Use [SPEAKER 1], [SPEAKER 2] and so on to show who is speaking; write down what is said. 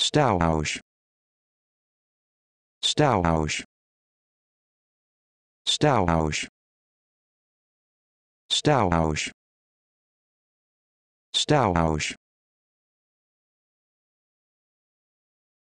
[SPEAKER 1] Stausch. Stausch. Stausch. Stausch. Stausch.